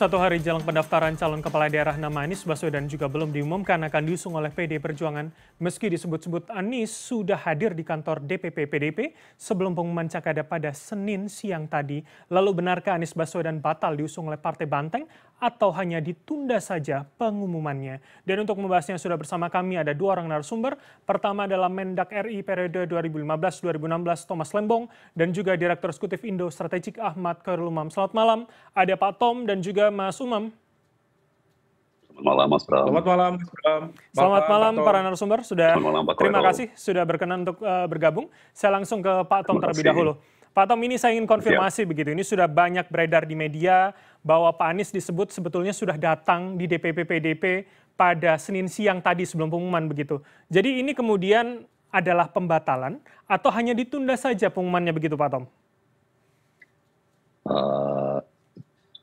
Satu hari jelang pendaftaran calon kepala daerah nama Anies Baswedan juga belum diumumkan akan diusung oleh PD Perjuangan. Meski disebut-sebut Anies sudah hadir di kantor DPP PDP sebelum pengumuman cakada pada Senin siang tadi. Lalu benarkah Anies Baswedan batal diusung oleh Partai Banteng atau hanya ditunda saja pengumumannya. Dan untuk membahasnya sudah bersama kami ada dua orang narasumber. Pertama adalah Mendak RI periode 2015-2016 Thomas Lembong dan juga Direktur Eksekutif Indo Strategik Ahmad Khairul Umam. Selamat malam, ada Pak Tom dan juga Mas Umam. Selamat malam Mas Bram. Selamat malam Mas Bram. Selamat, Selamat malam Pak para narasumber sudah. Selamat malam, Pak terima kasih sudah berkenan untuk uh, bergabung. Saya langsung ke Pak Tom terlebih dahulu. Pak Tom, ini saya ingin konfirmasi ya. begitu. Ini sudah banyak beredar di media bahwa Pak Anies disebut sebetulnya sudah datang di DPP PDP pada Senin siang tadi sebelum pengumuman begitu. Jadi ini kemudian adalah pembatalan atau hanya ditunda saja pengumumannya begitu Pak Tom? Uh,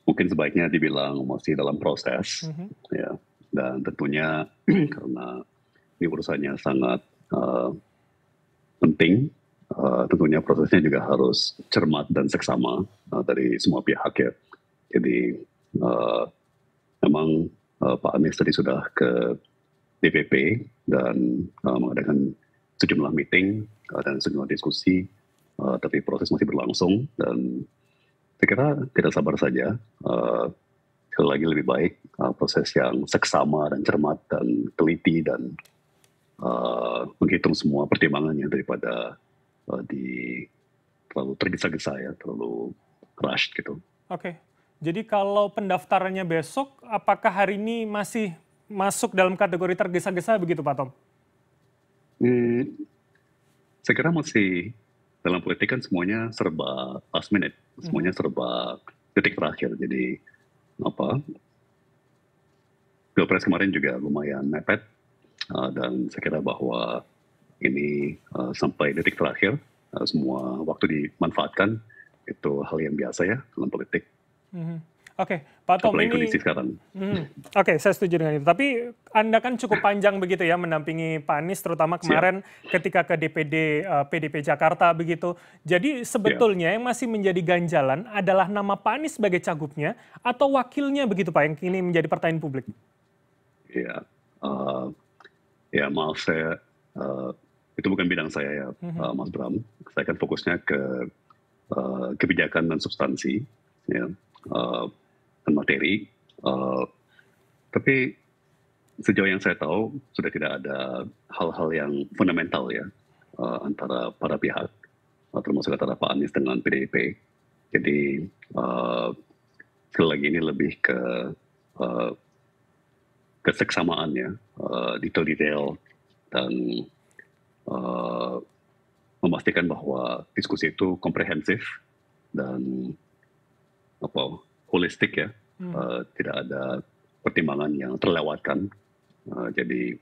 mungkin sebaiknya dibilang masih dalam proses, mm -hmm. ya. Dan tentunya karena ini urusannya sangat uh, penting Eh, tentunya prosesnya juga harus cermat dan seksama uh, dari semua pihak ya. Jadi uh, memang uh, Pak Anies tadi sudah ke DPP dan uh, mengadakan sejumlah meeting uh, dan sejumlah diskusi, uh, tapi proses masih berlangsung dan saya kira tidak sabar saja. Uh, sekali lagi lebih baik uh, proses yang seksama dan cermat dan teliti dan uh, menghitung semua pertimbangannya daripada uh, di terlalu tergesa-gesa ya, terlalu rushed gitu. Oke. Okay. Jadi kalau pendaftarannya besok, apakah hari ini masih masuk dalam kategori tergesa-gesa begitu Pak Tom? Hmm, saya kira masih dalam politik kan semuanya serba last minute, semuanya hmm. serba detik terakhir. Jadi apa? Pilpres kemarin juga lumayan mepet uh, dan saya kira bahwa ini uh, sampai detik terakhir uh, semua waktu dimanfaatkan itu hal yang biasa ya dalam politik. Mm -hmm. Oke, okay, Pak Tom Apalagi ini. kondisi sekarang. Hmm, Oke, okay, saya setuju dengan itu. Tapi Anda kan cukup panjang begitu ya mendampingi Pak Anies, terutama kemarin Siap. ketika ke DPD uh, eh, PDP Jakarta begitu. Jadi sebetulnya yeah. yang masih menjadi ganjalan adalah nama Pak Anies sebagai cagupnya atau wakilnya begitu Pak yang kini menjadi pertanyaan publik. Iya, uh, ya maaf saya uh, itu bukan bidang saya ya, mhm. uh, Mas Bram. Saya akan fokusnya ke uh, kebijakan dan substansi, ya, uh, dan materi. Uh, tapi sejauh yang saya tahu sudah tidak ada hal-hal yang fundamental ya uh, antara para pihak, uh, termasuk antara Pak Anies dengan PDIP. Jadi uh, sekali lagi ini lebih ke uh, keseksamaannya, uh, detail-detail dan Eh, memastikan bahwa diskusi itu komprehensif dan apa holistik ya, hmm. uh, tidak ada pertimbangan yang terlewatkan. Uh, jadi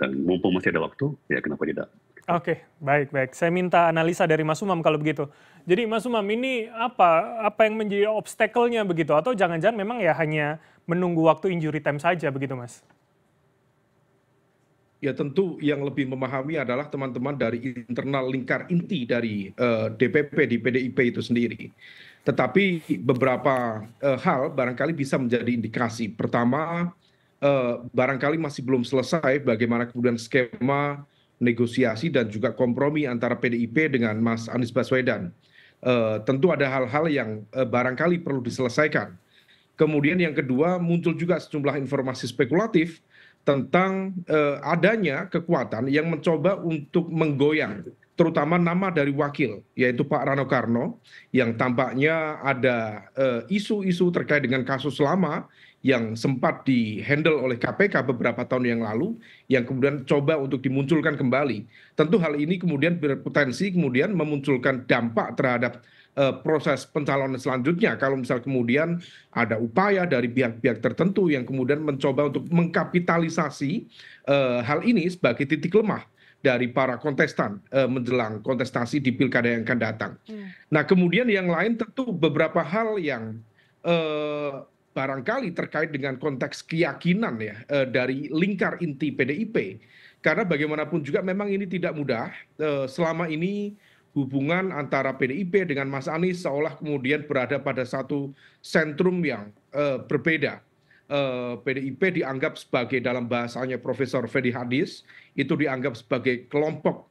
dan mumpung masih ada waktu, ya kenapa tidak? Oke, okay, baik baik. Saya minta analisa dari Mas Umam kalau begitu. Jadi Mas Umam ini apa apa yang menjadi obstacle-nya begitu atau jangan-jangan memang ya hanya menunggu waktu injury time saja begitu, Mas? ya tentu yang lebih memahami adalah teman teman dari internal lingkar inti dari eh, dpp di pdip itu sendiri tetapi beberapa eh, hal barangkali bisa menjadi indikasi pertama eh, barangkali masih belum selesai bagaimana kemudian skema negosiasi dan juga kompromi antara PDIP dengan Mas Anies Baswedan. Uh, tentu ada hal-hal yang uh, barangkali perlu diselesaikan. Kemudian yang kedua muncul juga sejumlah informasi spekulatif tentang eh, adanya kekuatan yang mencoba untuk menggoyang terutama nama dari wakil yaitu Pak Rano Karno yang tampaknya ada eh, isu-isu terkait dengan kasus lama yang sempat dihandle oleh KPK beberapa tahun yang lalu yang kemudian coba untuk dimunculkan kembali. Tentu hal ini kemudian berpotensi kemudian memunculkan dampak terhadap Eh, proses pencalonan selanjutnya kalau misal kemudian ada upaya dari pihak pihak tertentu yang kemudian mencoba untuk mengkapitalisasi eh, hal ini sebagai titik lemah dari para kontestan uh, menjelang kontestasi di pilkada yang akan datang. Hmm. Nah, kemudian yang lain tentu beberapa hal yang uh, barangkali terkait dengan konteks keyakinan ya uh, dari lingkar inti PDIP. Karena bagaimanapun juga memang ini tidak mudah. selama ini hubungan antara pdip dengan mas anies seolah kemudian berada pada satu sentrum yang eh, berbeda. PDIP eh, dianggap sebagai dalam bahasanya Profesor Fedi Hadis itu dianggap sebagai kelompok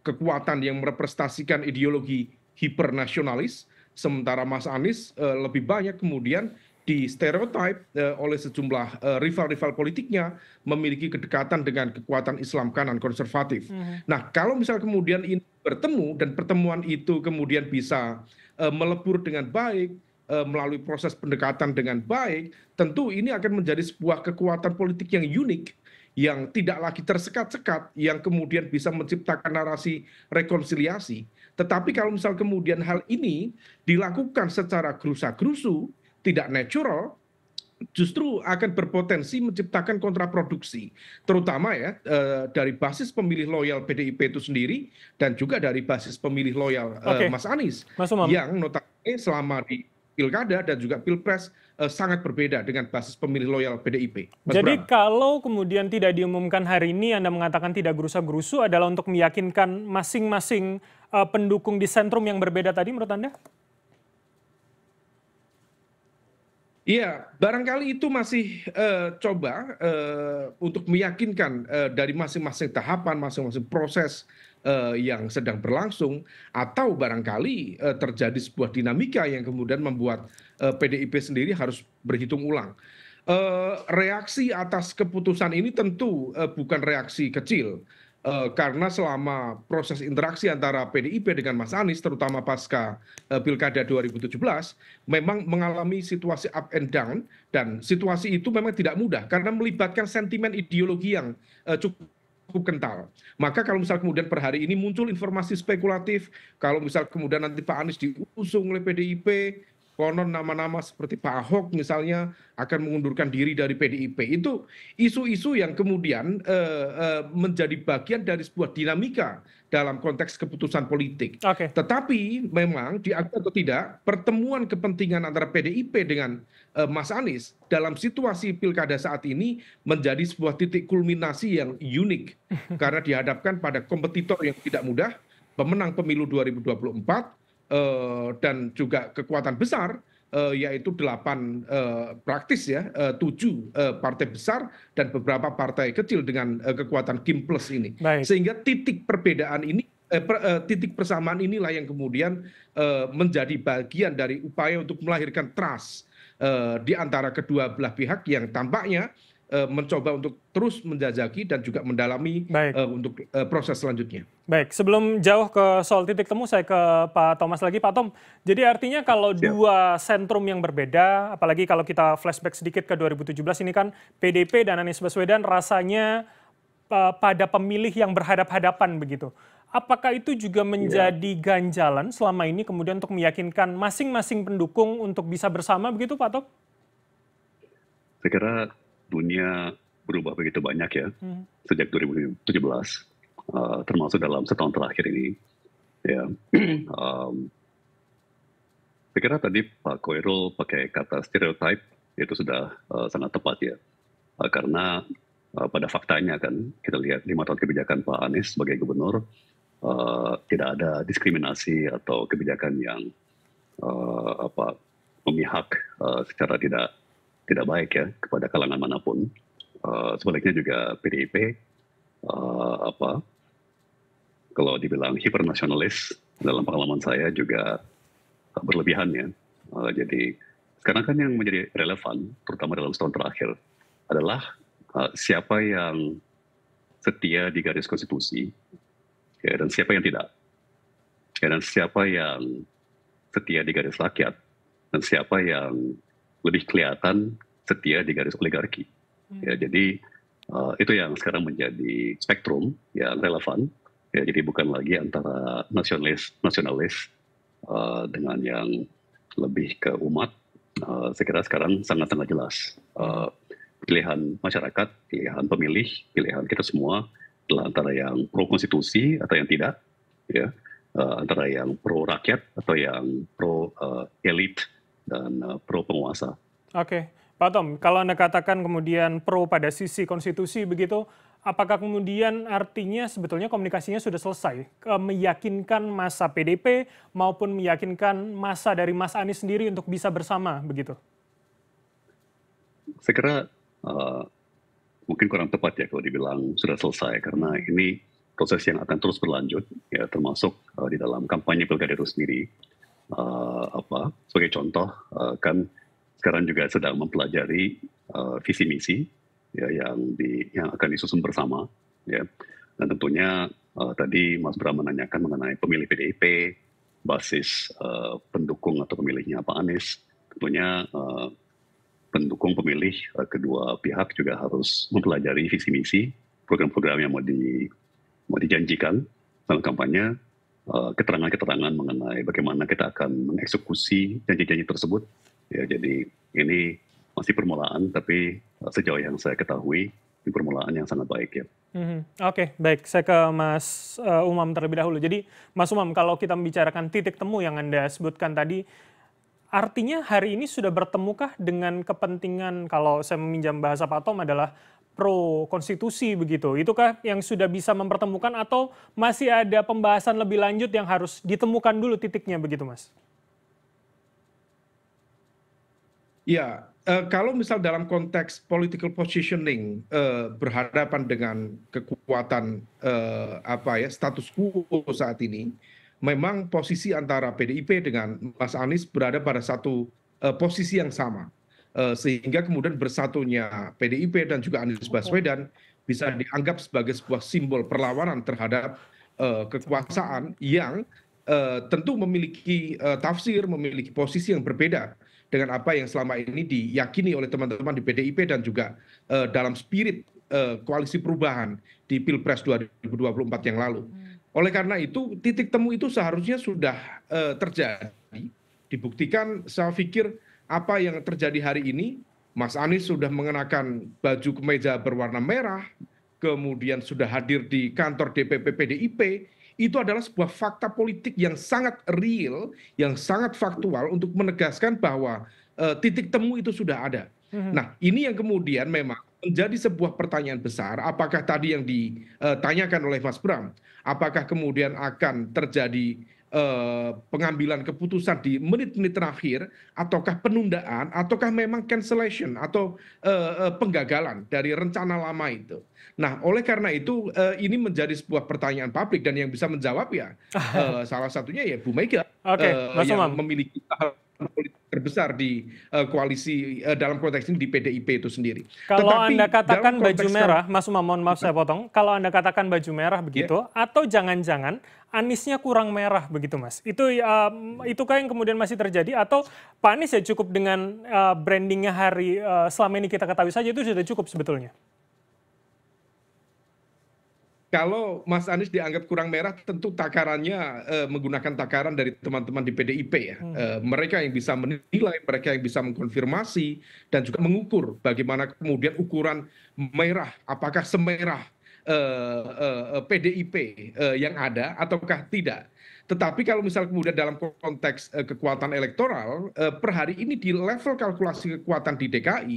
kekuatan yang merepresentasikan ideologi hipernasionalis sementara Mas Anies eh, lebih banyak kemudian di stereotype oleh sejumlah rival-rival politiknya memiliki kedekatan dengan kekuatan Islam kanan konservatif. Hmm. Nah, kalau misal kemudian ini bertemu dan pertemuan itu kemudian bisa eh, melebur dengan baik eh, melalui proses pendekatan dengan baik tentu ini akan menjadi sebuah kekuatan politik yang unik yang tidak lagi tersekat-sekat yang kemudian bisa menciptakan narasi rekonsiliasi. Tetapi kalau misal kemudian hal ini dilakukan secara gerusa-gerusu, tidak natural, justru akan berpotensi menciptakan kontraproduksi terutama ya eh, dari basis pemilih loyal pdip itu sendiri dan juga dari basis pemilih loyal eh, mas anies yang notabene selama di pilkada dan juga pilpres eh, sangat berbeda dengan basis pemilih loyal PDIP. Mas Jadi Brana. kalau kemudian tidak diumumkan hari ini, Anda mengatakan tidak gerusa-gerusu adalah untuk meyakinkan masing-masing pendukung di sentrum yang berbeda tadi menurut Anda? iya barangkali itu masih eh, coba eh, untuk meyakinkan eh, dari masing masing tahapan masing masing proses yang sedang berlangsung atau barangkali terjadi sebuah dinamika yang kemudian membuat pdip sendiri harus berhitung ulang reaksi atas keputusan ini tentu bukan reaksi kecil Eh, karena selama proses interaksi antara pdip dengan mas anies terutama pasca eh, pilkada 2017 memang mengalami situasi up and down dan situasi itu memang tidak mudah karena melibatkan sentimen ideologi yang cukup eh, cukup kental. Maka kalau misal kemudian per hari ini muncul informasi spekulatif, kalau misal kemudian nanti Pak Anies diusung oleh PDIP, konon nama nama seperti pak ahok misalnya akan mengundurkan diri dari pdip itu isu isu yang kemudian eh, eh, menjadi bagian dari sebuah dinamika dalam konteks keputusan politik tetapi memang diakui atau tidak pertemuan kepentingan antara pdip dengan eh, mas anies dalam situasi pilkada saat ini menjadi sebuah titik kulminasi yang unik karena dihadapkan pada kompetitor yang tidak mudah pemenang pemilu 2024 Eh, dan juga kekuatan besar eh, yaitu delapan eh, praktis ya tujuh partai besar dan beberapa partai kecil dengan kekuatan kim plus ini sehingga titik perbedaan ini titik persamaan inilah yang kemudian menjadi bagian dari upaya untuk melahirkan trust di antara kedua belah pihak yang tampaknya Eh, mencoba untuk terus menjajaki dan juga mendalami Uh, untuk uh, proses selanjutnya. Baik, sebelum jauh ke soal titik temu saya ke Pak Thomas lagi. Pak Tom, jadi artinya kalau Siap. dua sentrum yang berbeda, apalagi kalau kita flashback sedikit ke 2017 ini kan PDP dan Anies Baswedan rasanya uh, pada pemilih yang berhadap-hadapan begitu. Apakah itu juga iya. menjadi ya. ganjalan selama ini kemudian untuk meyakinkan masing-masing pendukung untuk bisa bersama begitu Pak Tom? Saya kira dunia berubah begitu banyak ya hmm. sejak 2017 uh, eh, termasuk dalam setahun terakhir ini ya um, saya kira tadi Pak Koirul pakai kata stereotype itu sudah uh, sangat tepat ya uh, karena uh, pada faktanya kan kita lihat lima tahun kebijakan Pak Anies sebagai gubernur uh, tidak ada diskriminasi atau kebijakan yang uh, apa memihak uh, secara tidak tidak baik ya kepada kalangan manapun. Uh, sebaliknya juga PDIP uh, eh, apa kalau dibilang hipernasionalis dalam pengalaman saya juga berlebihan ya. Uh, jadi sekarang kan yang menjadi relevan terutama dalam setahun terakhir adalah uh, siapa yang setia di garis konstitusi ya, dan siapa yang tidak. Ya, dan siapa yang setia di garis rakyat dan siapa yang lebih kelihatan setia di garis oligarki. Hmm. Ya, jadi uh, itu yang sekarang menjadi spektrum yang relevan. Ya, jadi bukan lagi antara nasionalis nasionalis uh, dengan yang lebih ke umat. Uh, saya kira sekarang sangat sangat jelas uh, pilihan masyarakat, pilihan pemilih, pilihan kita semua adalah antara yang pro konstitusi atau yang tidak, ya uh, antara yang pro rakyat atau yang pro uh, elit dan eh, pro penguasa. Oke, Pak Tom, kalau Anda katakan kemudian pro pada sisi konstitusi begitu, apakah kemudian artinya sebetulnya komunikasinya sudah selesai? meyakinkan masa PDP maupun meyakinkan masa dari Mas Anies sendiri untuk bisa bersama begitu? Saya kira uh, mungkin kurang tepat ya kalau dibilang sudah selesai karena ini proses yang akan terus berlanjut ya termasuk uh, di dalam kampanye pilkada itu sendiri uh, apa sebagai contoh uh, kan sekarang juga sedang mempelajari uh, visi misi ya yang di yang akan disusun bersama ya dan tentunya uh, tadi Mas Bram menanyakan mengenai pemilih PDIP basis uh, pendukung atau pemilihnya Pak Anies tentunya uh, pendukung pemilih kedua pihak juga harus mempelajari visi misi program-program yang mau di mau dijanjikan dalam kampanye Eh, keterangan-keterangan mengenai bagaimana kita akan mengeksekusi janji-janji tersebut. Ya, jadi ini masih permulaan, tapi eh, sejauh yang saya ketahui ini permulaan yang sangat baik ya. Mm-hmm. Oke, okay, baik. Saya ke Mas uh, Umam terlebih dahulu. Jadi, Mas Umam, kalau kita membicarakan titik temu yang anda sebutkan tadi, artinya hari ini sudah bertemukah dengan kepentingan kalau saya meminjam bahasa Pak Tom adalah pro konstitusi begitu. Itukah yang sudah bisa mempertemukan atau masih ada pembahasan lebih lanjut yang harus ditemukan dulu titiknya begitu, Mas? Ya, eh, kalau misal dalam konteks political positioning eh, berhadapan dengan kekuatan eh, apa ya status quo saat ini, memang posisi antara PDIP dengan Mas Anies berada pada satu eh, posisi yang sama. Eh, sehingga kemudian bersatunya pdip dan juga anies baswedan bisa dianggap sebagai sebuah simbol perlawanan terhadap eh, kekuasaan yang eh, tentu memiliki tafsir memiliki posisi yang berbeda dengan apa yang selama ini diyakini oleh teman-teman di PDIP dan juga uh, dalam spirit uh, koalisi perubahan di Pilpres 2024 yang lalu. Hmm. Oleh karena itu, titik temu itu seharusnya sudah uh, terjadi, dibuktikan saya pikir apa yang terjadi hari ini Mas Anies sudah mengenakan baju kemeja berwarna merah, kemudian sudah hadir di kantor DPP PDIP, itu adalah sebuah fakta politik yang sangat real, yang sangat faktual untuk menegaskan bahwa uh, titik temu itu sudah ada. Hmm. Nah, ini yang kemudian memang menjadi sebuah pertanyaan besar, apakah tadi yang ditanyakan eh, oleh Mas Bram, apakah kemudian akan terjadi Eh, pengambilan keputusan di menit menit terakhir ataukah penundaan ataukah memang cancellation atau eh, eh, penggagalan dari rencana lama itu. Nah, oleh karena itu ini menjadi sebuah pertanyaan publik dan yang bisa menjawab ya salah satunya ya Bu Mega okay, yang memiliki terbesar di uh, koalisi uh, dalam konteks ini di PDIP itu sendiri. Kalau Tetapi, Anda katakan baju merah, Mas Umam, mohon maaf saya potong. Kalau Anda katakan baju merah begitu, yeah. atau jangan-jangan Aniesnya kurang merah begitu, Mas. Itu uh, itukah yang kemudian masih terjadi atau Pak Anies ya cukup dengan uh, brandingnya hari uh, selama ini kita ketahui saja itu sudah cukup sebetulnya? kalau Mas Anies dianggap kurang merah, tentu takarannya uh, menggunakan takaran dari teman-teman di PDIP ya. Hmm. Uh, mereka yang bisa menilai, mereka yang bisa mengkonfirmasi dan juga mengukur bagaimana kemudian ukuran merah, apakah semerah uh, eh, PDIP yang ada ataukah tidak. Tetapi kalau misal kemudian dalam konteks uh, kekuatan elektoral, uh, per hari ini di level kalkulasi kekuatan di DKI,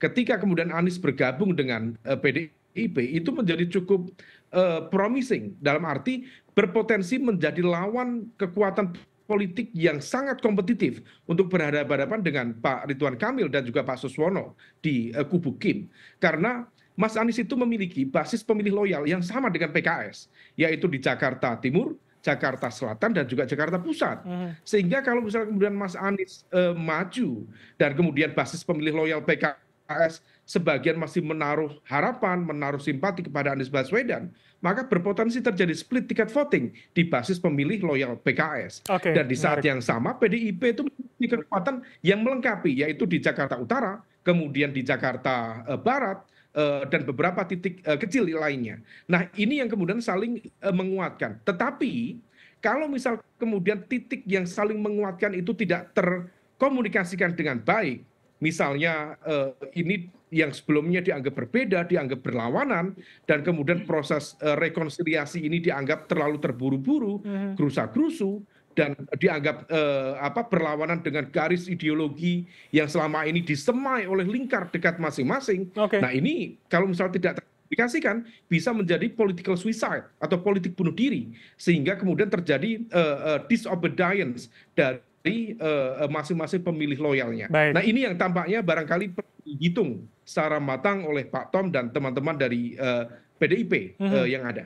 ketika kemudian Anies bergabung dengan uh, PDIP pdip itu menjadi cukup eh, promising dalam arti berpotensi menjadi lawan kekuatan politik yang sangat kompetitif untuk berhadapan hadapan dengan Pak Ridwan Kamil dan juga Pak Suswono di eh, kubu Kim karena Mas Anies itu memiliki basis pemilih loyal yang sama dengan PKS yaitu di Jakarta Timur, Jakarta Selatan dan juga Jakarta Pusat. Hmm. Sehingga kalau misalnya kemudian Mas Anies uh, maju dan kemudian basis pemilih loyal PKS pks sebagian masih menaruh harapan menaruh simpati kepada anies baswedan maka berpotensi terjadi split tiket voting di basis pemilih loyal pks dan di saat yang sama pdip itu memiliki kekuatan yang melengkapi yaitu di jakarta utara kemudian di jakarta eh, barat eh, dan beberapa titik eh, kecil lainnya. Nah, ini yang kemudian saling menguatkan. Tetapi kalau misal kemudian titik yang saling menguatkan itu tidak terkomunikasikan dengan baik, misalnya eh, ini yang sebelumnya dianggap berbeda dianggap berlawanan dan kemudian hmm. proses eh, rekonsiliasi ini dianggap terlalu terburu-buru hmm. gerusa gerusu dan dianggap eh, apa berlawanan dengan garis ideologi yang selama ini disemai oleh lingkar dekat masing-masing okay. nah ini kalau misalnya tidak dikasihkan bisa menjadi political suicide atau politik bunuh diri sehingga kemudian terjadi uh, uh, disobedience dari dari eh, eh, masing-masing uh, pemilih loyalnya. Baik. Nah ini yang tampaknya barangkali dihitung secara matang oleh Pak Tom dan teman-teman dari uh, eh, PDIP uh mhm. -huh. uh, yang ada.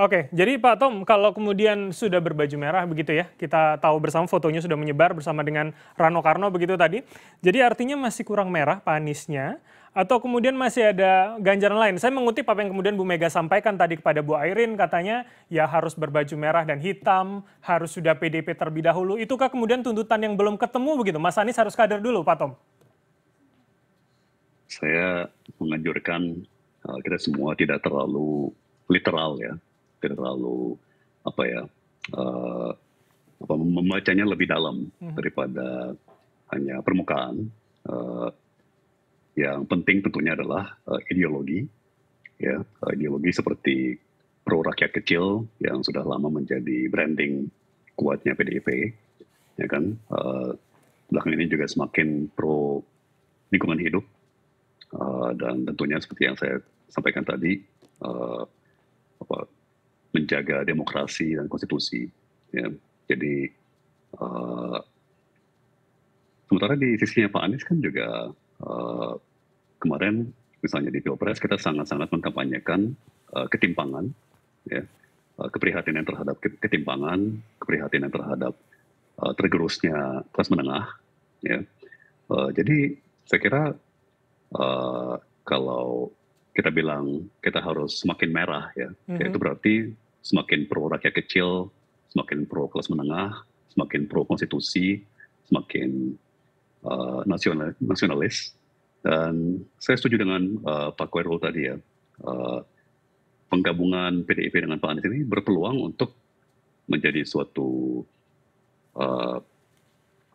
Oke, jadi Pak Tom, kalau kemudian sudah berbaju merah begitu ya, kita tahu bersama fotonya sudah menyebar bersama dengan Rano Karno begitu tadi. Jadi artinya masih kurang merah Pak Aniesnya, atau kemudian masih ada ganjaran lain? Saya mengutip apa yang kemudian Bu Mega sampaikan tadi kepada Bu Airin, katanya ya harus berbaju merah dan hitam, harus sudah PDP terlebih dahulu. Itukah kemudian tuntutan yang belum ketemu begitu? Mas Anies harus kader dulu, Pak Tom. Saya menganjurkan eh, kita semua tidak terlalu literal ya, tidak terlalu apa ya, uh, apa, membacanya lebih dalam hmm. daripada hanya permukaan. Uh, yang penting tentunya adalah uh, ideologi ya uh, ideologi seperti pro rakyat kecil yang sudah lama menjadi branding kuatnya PDIP ya kan uh, belakang ini juga semakin pro lingkungan hidup uh, dan tentunya seperti yang saya sampaikan tadi uh, apa, menjaga demokrasi dan konstitusi ya jadi uh, sementara di sisinya Pak Anies kan juga uh, kemarin misalnya di Pilpres kita sangat-sangat mengkampanyekan uh, ketimpangan, ya, uh, keprihatinan terhadap ketimpangan, keprihatinan terhadap uh, tergerusnya kelas menengah, ya. Uh, jadi saya kira uh, kalau kita bilang kita harus semakin merah ya, mm-hmm. itu mhm. berarti semakin pro rakyat kecil, semakin pro kelas menengah, semakin pro konstitusi, semakin uh, nasional nasionalis dan saya setuju dengan uh, Pak Koirul tadi ya, uh, penggabungan PDIP dengan Pak Anies ini berpeluang untuk menjadi suatu uh,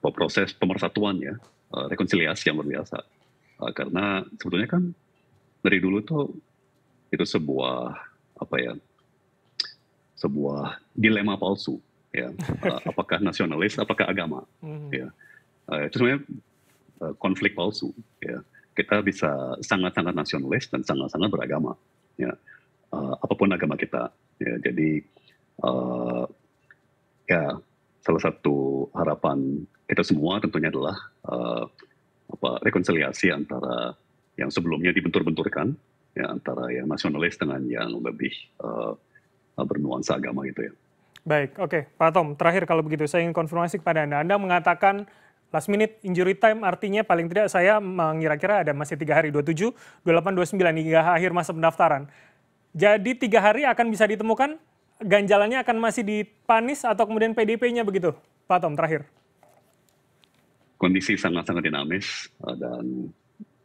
proses pemersatuan ya, uh, rekonsiliasi yang luar biasa. Uh, karena sebetulnya kan dari dulu tuh itu sebuah apa ya, sebuah dilema palsu ya, uh, apakah nasionalis, apakah agama mm -hmm. ya. Uh, itu sebenarnya uh, konflik palsu ya kita bisa sangat-sangat nasionalis dan sangat-sangat beragama ya uh, apapun agama kita ya jadi uh, ya salah satu harapan kita semua tentunya adalah uh, apa rekonsiliasi antara yang sebelumnya dibentur-benturkan ya antara yang nasionalis dengan yang lebih uh, bernuansa agama gitu ya. Baik, oke, okay. Pak Tom, terakhir kalau begitu saya ingin konfirmasi kepada Anda. Anda mengatakan Last minute injury time artinya paling tidak saya mengira-kira ada masih tiga hari 27, 28, 29 hingga akhir masa pendaftaran. Jadi tiga hari akan bisa ditemukan ganjalannya akan masih di Panis atau kemudian PDP-nya begitu, Pak Tom terakhir. Kondisi sangat-sangat dinamis eh, dan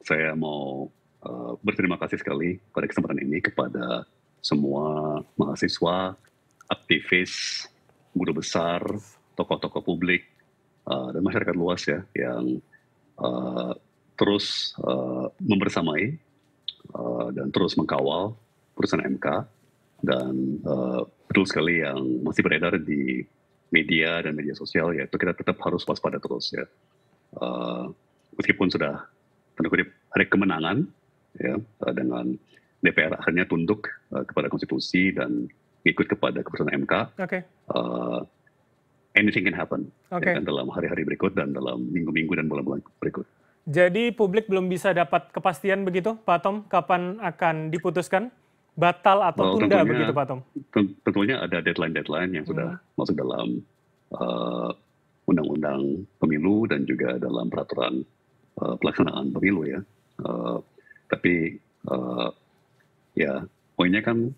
saya mau eh, berterima kasih sekali pada kesempatan ini kepada semua mahasiswa, aktivis, guru besar, tokoh-tokoh publik, Eh, dan masyarakat luas ya yang uh, terus uh, membersamai uh, dan terus mengkawal perusahaan MK dan uh, betul sekali yang masih beredar di media dan media sosial yaitu kita tetap harus waspada terus ya uh, meskipun sudah tanda hari ada kemenangan ya uh, dengan DPR akhirnya tunduk uh, kepada konstitusi dan ikut kepada keputusan MK. Okay. Uh, anything can happen okay. ya dalam hari-hari berikut dan dalam minggu-minggu dan bulan-bulan berikut. Jadi publik belum bisa dapat kepastian begitu, Pak Tom, kapan akan diputuskan batal atau well, tunda tentunya, begitu, Pak Tom? Tentunya ada deadline-deadline yang sudah hmm. masuk dalam undang eh, undang-undang pemilu dan juga dalam peraturan uh, pelaksanaan pemilu ya. Uh, tapi uh, ya poinnya kan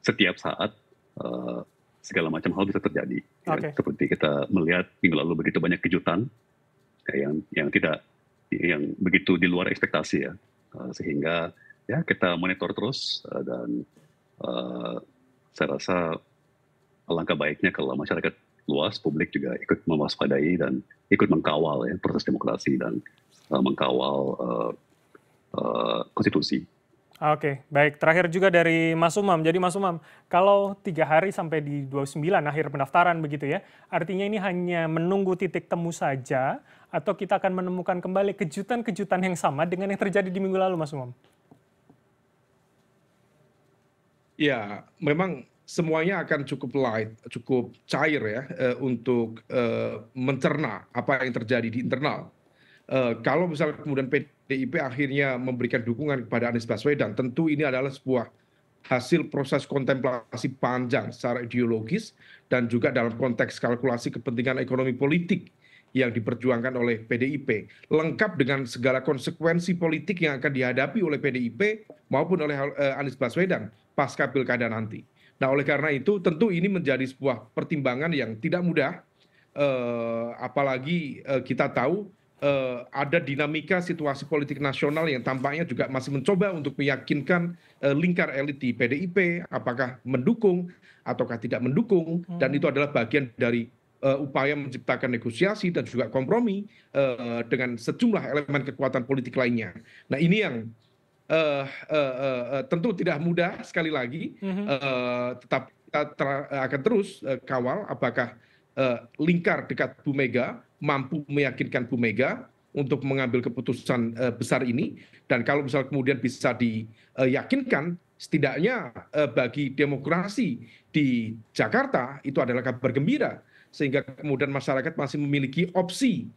setiap saat uh, segala macam hal bisa terjadi. Okay. Ya, seperti kita melihat minggu lalu begitu banyak kejutan ya, yang yang tidak yang begitu di luar ekspektasi ya, eh, sehingga ya kita monitor terus eh, dan uh, saya rasa langkah baiknya kalau masyarakat luas publik juga ikut mewaspadai dan ikut mengkawal ya proses demokrasi dan uh, mengkawal uh, uh, konstitusi. Oke, baik. Terakhir juga dari Mas Umam. Jadi Mas Umam, kalau tiga hari sampai di 29 akhir pendaftaran begitu ya, artinya ini hanya menunggu titik temu saja, atau kita akan menemukan kembali kejutan-kejutan yang sama dengan yang terjadi di minggu lalu, Mas Umam? Ya, memang semuanya akan cukup light, cukup cair ya, eh, untuk eh, mencerna apa yang terjadi di internal Eh, kalau misalnya kemudian pdip akhirnya memberikan dukungan kepada anies baswedan tentu ini adalah sebuah hasil proses kontemplasi panjang secara ideologis dan juga dalam konteks kalkulasi kepentingan ekonomi politik yang diperjuangkan oleh PDIP lengkap dengan segala konsekuensi politik yang akan dihadapi oleh PDIP maupun oleh eh, Anies Baswedan pasca pilkada nanti. Nah, oleh karena itu tentu ini menjadi sebuah pertimbangan yang tidak mudah eh, apalagi kita tahu Eh, ada dinamika situasi politik nasional yang tampaknya juga masih mencoba untuk meyakinkan eh, lingkar elit di pdip apakah mendukung ataukah tidak mendukung dan hmm. itu adalah bagian dari eh, upaya menciptakan negosiasi dan juga kompromi dengan sejumlah elemen kekuatan politik lainnya. Nah ini yang uh, uh, uh, tentu tidak mudah sekali lagi, uh, hmm. tetap kita ter akan terus uh, kawal apakah Eh, lingkar dekat bu mega mampu meyakinkan bu mega untuk mengambil keputusan eh, besar ini dan kalau misal kemudian bisa diyakinkan setidaknya eh, bagi demokrasi di Jakarta itu adalah kabar gembira sehingga kemudian masyarakat masih memiliki opsi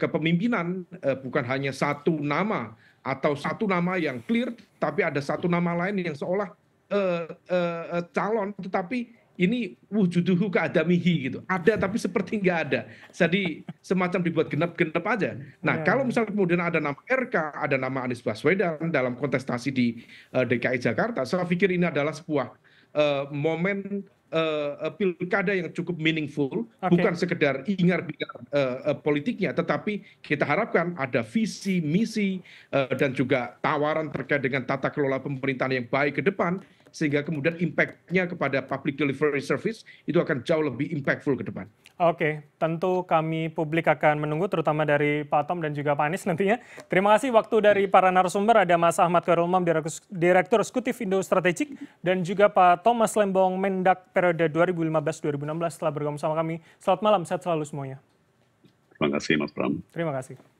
kepemimpinan bukan hanya satu nama atau satu nama yang clear tapi ada satu nama lain yang seolah calon tetapi ini wujuduhu keadamihi gitu. Ada tapi seperti nggak ada. Jadi semacam dibuat genap-genap aja. Nah ya. kalau misalnya kemudian ada nama RK, ada nama Anies Baswedan dalam kontestasi di uh, eh, DKI Jakarta, saya pikir ini adalah sebuah uh, momen uh, pilkada yang cukup meaningful, okay. bukan sekedar ingar-bingar uh, uh, politiknya, tetapi kita harapkan ada visi, misi, uh, dan juga tawaran terkait dengan tata kelola pemerintahan yang baik ke depan sehingga kemudian impact-nya kepada public delivery service itu akan jauh lebih impactful ke depan. Oke, tentu kami publik akan menunggu terutama dari Pak Tom dan juga Pak Anies nantinya. Terima kasih waktu dari para narasumber ada Mas Ahmad Khairul Direktur Eksekutif Indo Strategik dan juga Pak Thomas Lembong Mendak periode 2015-2016 telah bergabung sama kami. Selamat malam, sehat selalu semuanya. Terima kasih Mas Pram. Terima kasih.